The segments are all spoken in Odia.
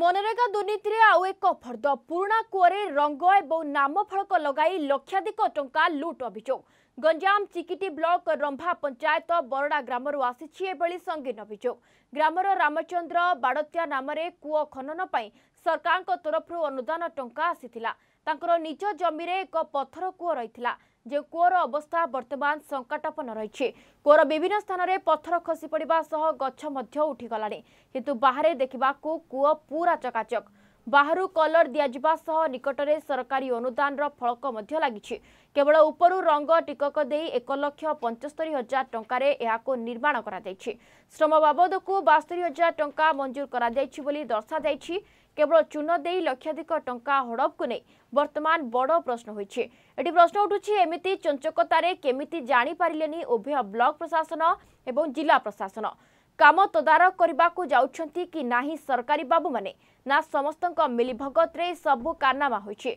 ମନରେଗା ଦୁର୍ନୀତିରେ ଆଉ ଏକ ଫର୍ଦ୍ଦ ପୁରୁଣା କୂଅରେ ରଙ୍ଗ ଏବଂ ନାମଫଳକ ଲଗାଇ ଲକ୍ଷାଧିକ ଟଙ୍କା ଲୁଟ୍ ଅଭିଯୋଗ ଗଞ୍ଜାମ ଚିକିଟି ବ୍ଲକ ରମ୍ଭା ପଞ୍ଚାୟତ ବରଡ଼ା ଗ୍ରାମରୁ ଆସିଛି ଏଭଳି ସଙ୍ଗୀନ ଅଭିଯୋଗ ଗ୍ରାମର ରାମଚନ୍ଦ୍ର ବାଡ଼ତିଆ ନାମରେ କୂଅ ଖନନ ପାଇଁ ସରକାରଙ୍କ ତରଫରୁ ଅନୁଦାନ ଟଙ୍କା ଆସିଥିଲା ତାଙ୍କର ନିଜ ଜମିରେ ଏକ ପଥର କୂଅ ରହିଥିଲା ଯେ କୂଅର ଅବସ୍ଥା ବର୍ତ୍ତମାନ ସଙ୍କଟାପନ୍ନ ରହିଛି କୂଅର ବିଭିନ୍ନ ସ୍ଥାନରେ ପଥର ଖସି ପଡ଼ିବା ସହ ଗଛ ମଧ୍ୟ ଉଠିଗଲାଣି କିନ୍ତୁ ବାହାରେ ଦେଖିବାକୁ କୂଅ ପୁରା ଚକାଚକ ବାହାରୁ କଲର ଦିଆଯିବା ସହ ନିକଟରେ ସରକାରୀ ଅନୁଦାନର ଫଳକ ମଧ୍ୟ ଲାଗିଛି କେବଳ ଉପରୁ ରଙ୍ଗ ଟିକକ ଦେଇ ଏକ ଲକ୍ଷ ପଞ୍ଚସ୍ତରୀ ହଜାର ଟଙ୍କାରେ ଏହାକୁ ନିର୍ମାଣ କରାଯାଇଛି ଶ୍ରମ ବାବଦକୁ ବାସ୍ତରୀ ହଜାର ଟଙ୍କା ମଞ୍ଜୁର କରାଯାଇଛି ବୋଲି ଦର୍ଶାଯାଇଛି କେବଳ ଚୂନ ଦେଇ ଲକ୍ଷାଧିକ ଟଙ୍କା ହଡ଼ପକୁ ନେଇ ବର୍ତ୍ତମାନ ବଡ଼ ପ୍ରଶ୍ନ ହୋଇଛି ଏଠି ପ୍ରଶ୍ନ ଉଠୁଛି ଏମିତି ଚଞ୍ଚକତାରେ କେମିତି ଜାଣିପାରିଲେନି ଉଭୟ ବ୍ଲକ ପ୍ରଶାସନ ଏବଂ ଜିଲ୍ଲା ପ୍ରଶାସନ କାମ ତଦାରଖ କରିବାକୁ ଯାଉଛନ୍ତି କି ନାହିଁ ସରକାରୀ ବାବୁମାନେ ନା ସମସ୍ତଙ୍କ ମିଳିଭଗତରେ ସବୁ କାରନାମା ହୋଇଛି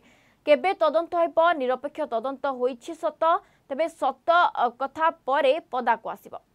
କେବେ ତଦନ୍ତ ହେବ ନିରପେକ୍ଷ ତଦନ୍ତ ହୋଇଛି ସତ ତେବେ ସତ କଥା ପରେ ପଦାକୁ ଆସିବ